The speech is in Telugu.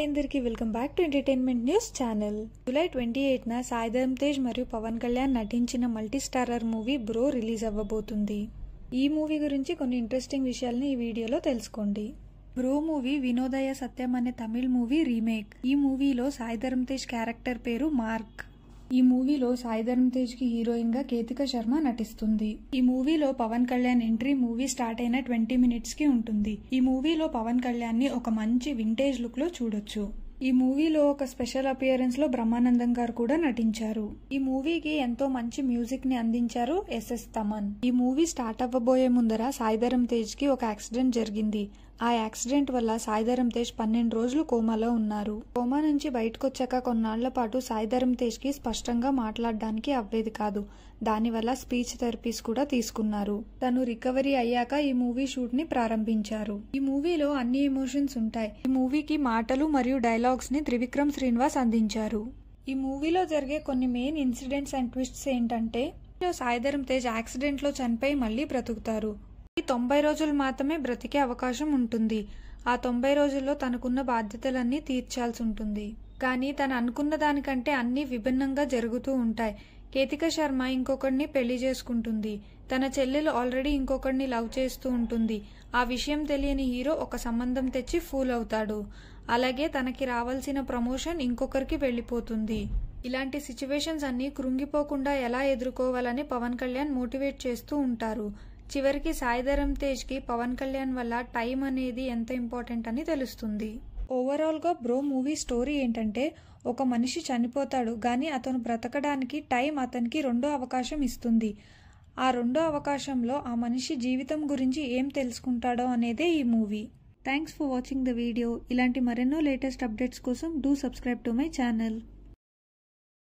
హాయ్ అందరికి welcome back to entertainment news channel July twenty ఎయిట్న సాయి ధరమ్ తేజ్ మరియు పవన్ కళ్యాణ్ నటించిన multi starrer movie bro release అవ్వబోతుంది ఈ మూవీ గురించి కొన్ని ఇంట్రెస్టింగ్ విషయాలను ఈ వీడియోలో తెలుసుకోండి బ్రో మూవీ వినోదయ సత్యం అనే తమిళ్ మూవీ రీమేక్ ఈ మూవీలో సాయి ధరమ్ తేజ్ క్యారెక్టర్ పేరు మార్క్ ఈ మూవీలో సాయి ధరమ్ తేజ్ కి హీరోయిన్ గా కేతిక శర్మ నటిస్తుంది ఈ మూవీలో Pawan Kalyan entry movie start అయిన ట్వంటీ మినిట్స్ కి ఉంటుంది ఈ మూవీలో పవన్ కళ్యాణ్ ని ఒక మంచి వింటేజ్ లుక్ లో చూడొచ్చు ఈ మూవీలో ఒక స్పెషల్ అపియరెన్స్ లో బ్రహ్మానందం గారు కూడా నటించారు ఈ మూవీకి ఎంతో మంచి మ్యూజిక్ ని అందించారు ఎస్ఎస్ తమన్ ఈ మూవీ స్టార్ట్ అవ్వబోయే ముందర సాయిధరం తేజ్ కి ఒక యాక్సిడెంట్ జరిగింది ఆ యాక్సిడెంట్ వల్ల సాయిధరం తేజ్ పన్నెండు రోజులు కోమాలో ఉన్నారు కోమా నుంచి బయటకొచ్చాక కొన్నాళ్ల పాటు సాయిధరం తేజ్కి స్పష్టంగా మాట్లాడడానికి అవ్వేది కాదు దానివల్ల స్పీచ్ థెరపీస్ కూడా తీసుకున్నారు తను రికవరీ అయ్యాక ఈ మూవీ షూట్ ని ప్రారంభించారు ఈ మూవీలో అన్ని ఎమోషన్స్ ఉంటాయి ఈ మూవీకి మాటలు మరియు డైలాగ్స్ ని త్రివిక్రమ్ శ్రీనివాస్ అందించారు ఈ మూవీలో జరిగే కొన్ని మెయిన్ ఇన్సిడెంట్స్ అండ్ ట్విస్ట్స్ ఏంటంటే సాయిధరం తేజ్ యాక్సిడెంట్లో చనిపోయి మళ్ళీ బ్రతుకుతారు తొంభై రోజులు మాత్రమే బ్రతికే అవకాశం ఉంటుంది ఆ తొంభై రోజుల్లో తనకున్న బాధ్యతలన్నీ తీర్చాల్సి ఉంటుంది కానీ తను అనుకున్న దానికంటే అన్నీ విభిన్నంగా జరుగుతూ ఉంటాయి కేతిక శర్మ ఇంకొకడిని పెళ్లి చేసుకుంటుంది తన చెల్లెలు ఆల్రెడీ ఇంకొకడిని లవ్ చేస్తూ ఉంటుంది ఆ విషయం తెలియని హీరో ఒక సంబంధం తెచ్చి ఫూల్ అవుతాడు అలాగే తనకి రావాల్సిన ప్రమోషన్ ఇంకొకరికి వెళ్ళిపోతుంది ఇలాంటి సిచ్యువేషన్స్ అన్ని కృంగిపోకుండా ఎలా ఎదుర్కోవాలని పవన్ కళ్యాణ్ మోటివేట్ చేస్తూ ఉంటారు చివరికి తేజ్ తేజ్కి పవన్ కళ్యాణ్ వల్ల టైం అనేది ఎంత ఇంపార్టెంట్ అని తెలుస్తుంది ఓవరాల్గా బ్రో మూవీ స్టోరీ ఏంటంటే ఒక మనిషి చనిపోతాడు కానీ అతను బ్రతకడానికి టైం అతనికి రెండో అవకాశం ఇస్తుంది ఆ రెండో అవకాశంలో ఆ మనిషి జీవితం గురించి ఏం తెలుసుకుంటాడో అనేదే ఈ movie thanks for watching the video ఇలాంటి మరెన్నో లేటెస్ట్ అప్డేట్స్ కోసం do subscribe to my channel